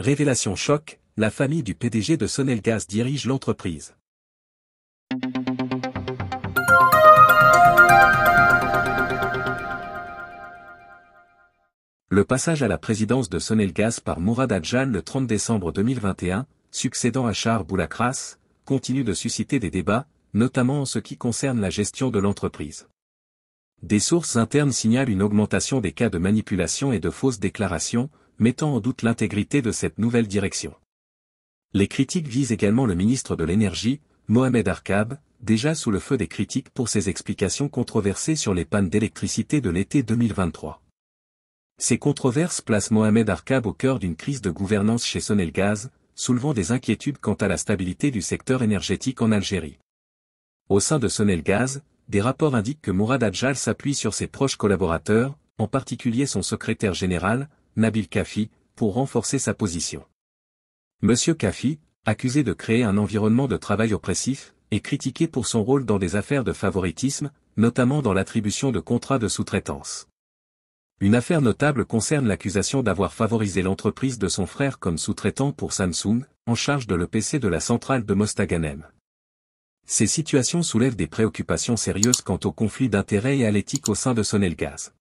Révélation choc, la famille du PDG de Sonelgas dirige l'entreprise. Le passage à la présidence de Sonelgas par Mourad Adjan le 30 décembre 2021, succédant à Char Boulakras, continue de susciter des débats, notamment en ce qui concerne la gestion de l'entreprise. Des sources internes signalent une augmentation des cas de manipulation et de fausses déclarations, mettant en doute l'intégrité de cette nouvelle direction. Les critiques visent également le ministre de l'Énergie, Mohamed Arkab, déjà sous le feu des critiques pour ses explications controversées sur les pannes d'électricité de l'été 2023. Ces controverses placent Mohamed Arkab au cœur d'une crise de gouvernance chez Gaz, soulevant des inquiétudes quant à la stabilité du secteur énergétique en Algérie. Au sein de Gaz, des rapports indiquent que Mourad Adjal s'appuie sur ses proches collaborateurs, en particulier son secrétaire général, Nabil Kafi, pour renforcer sa position. Monsieur Kafi, accusé de créer un environnement de travail oppressif, est critiqué pour son rôle dans des affaires de favoritisme, notamment dans l'attribution de contrats de sous-traitance. Une affaire notable concerne l'accusation d'avoir favorisé l'entreprise de son frère comme sous-traitant pour Samsung, en charge de l'EPC de la centrale de Mostaganem. Ces situations soulèvent des préoccupations sérieuses quant au conflit d'intérêts et à l'éthique au sein de Sonelgaz.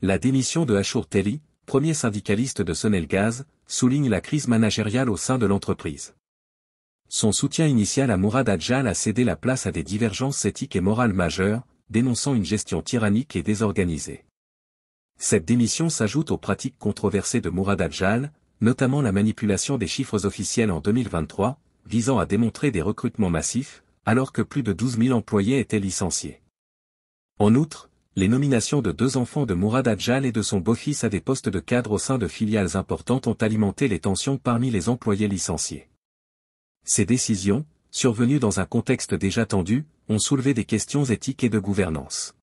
La démission de Ashur Telli, premier syndicaliste de Gaz, souligne la crise managériale au sein de l'entreprise. Son soutien initial à Mourad Adjal a cédé la place à des divergences éthiques et morales majeures, dénonçant une gestion tyrannique et désorganisée. Cette démission s'ajoute aux pratiques controversées de Mourad Adjal, notamment la manipulation des chiffres officiels en 2023, visant à démontrer des recrutements massifs, alors que plus de 12 000 employés étaient licenciés. En outre, les nominations de deux enfants de Mourad Adjal et de son beau-fils à des postes de cadre au sein de filiales importantes ont alimenté les tensions parmi les employés licenciés. Ces décisions, survenues dans un contexte déjà tendu, ont soulevé des questions éthiques et de gouvernance.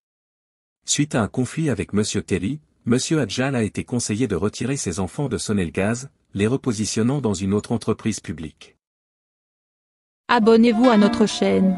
Suite à un conflit avec M. Telly, M. Adjal a été conseillé de retirer ses enfants de Sonelgaz, les repositionnant dans une autre entreprise publique. Abonnez-vous à notre chaîne.